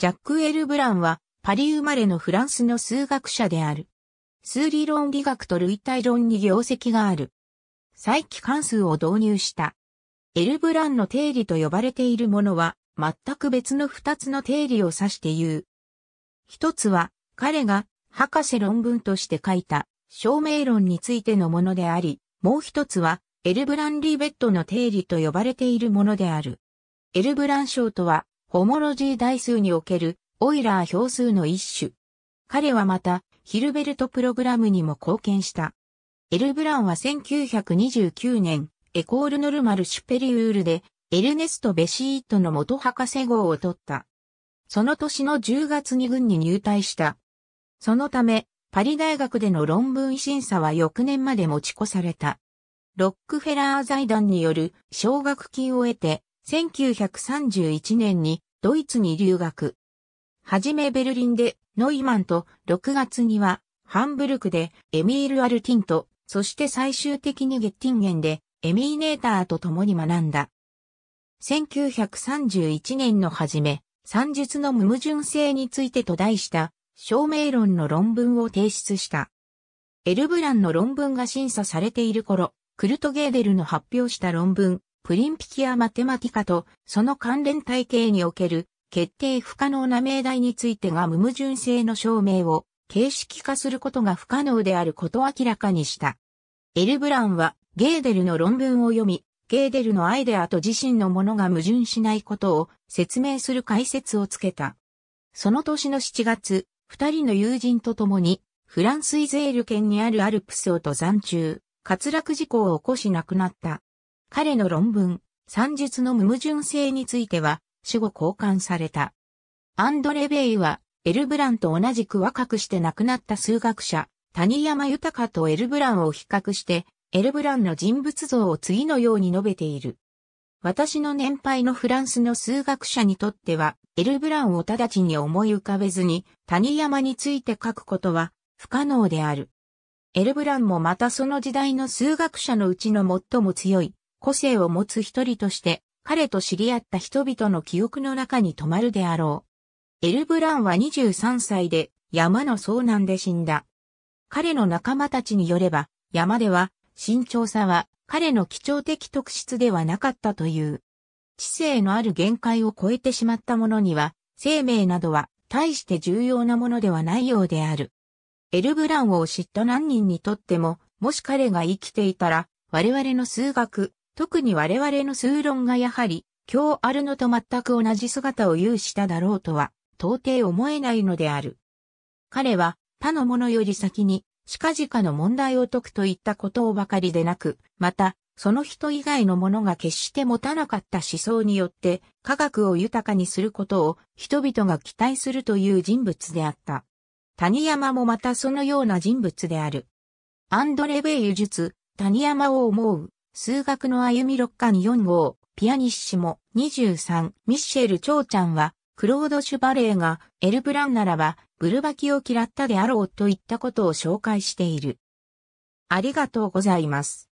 ジャック・エル・ブランは、パリ生まれのフランスの数学者である。数理論理学と類体論に業績がある。再帰関数を導入した。エル・ブランの定理と呼ばれているものは、全く別の二つの定理を指して言う。一つは、彼が、博士論文として書いた、証明論についてのものであり、もう一つは、エルブラン・リーベットの定理と呼ばれているものである。エルブラン賞とは、ホモロジー代数におけるオイラー表数の一種。彼はまた、ヒルベルトプログラムにも貢献した。エル・ブランは1929年、エコール・ノルマル・シュペリウールで、エルネスト・ベシートの元博士号を取った。その年の10月に軍に入隊した。そのため、パリ大学での論文審査は翌年まで持ち越された。ロックフェラー財団による奨学金を得て、1931年にドイツに留学。はじめベルリンでノイマンと6月にはハンブルクでエミール・アルティント、そして最終的にゲッティンゲンでエミーネーターと共に学んだ。1931年の初め、算術の無矛盾性についてと題した証明論の論文を提出した。エルブランの論文が審査されている頃、クルト・ゲーデルの発表した論文、プリンピキア・マテマティカとその関連体系における決定不可能な命題についてが無矛盾性の証明を形式化することが不可能であることを明らかにした。エル・ブランはゲーデルの論文を読み、ゲーデルのアイデアと自身のものが矛盾しないことを説明する解説をつけた。その年の7月、二人の友人と共に、フランスイゼール県にあるアルプスを登山中、滑落事故を起こし亡くなった。彼の論文、算術の無矛盾性については、主語交換された。アンドレ・ベイは、エル・ブランと同じく若くして亡くなった数学者、谷山豊とエル・ブランを比較して、エル・ブランの人物像を次のように述べている。私の年配のフランスの数学者にとっては、エル・ブランを直ちに思い浮かべずに、谷山について書くことは不可能である。エル・ブランもまたその時代の数学者のうちの最も強い個性を持つ一人として、彼と知り合った人々の記憶の中に留まるであろう。エル・ブランは23歳で山の遭難で死んだ。彼の仲間たちによれば、山では慎重さは彼の貴重的特質ではなかったという。知性のある限界を超えてしまった者には、生命などは大して重要なものではないようである。エル・ブランを知った何人にとっても、もし彼が生きていたら、我々の数学、特に我々の数論がやはり、今日あるのと全く同じ姿を有しただろうとは、到底思えないのである。彼は、他のものより先に、近々の問題を解くといったことをばかりでなく、また、その人以外のものが決して持たなかった思想によって科学を豊かにすることを人々が期待するという人物であった。谷山もまたそのような人物である。アンドレベイユ術、谷山を思う、数学の歩み六巻4号、ピアニッシモ23、ミッシェル・チョーちゃんは、クロード・シュバレーが、エル・ブランならば、ブルバキを嫌ったであろうといったことを紹介している。ありがとうございます。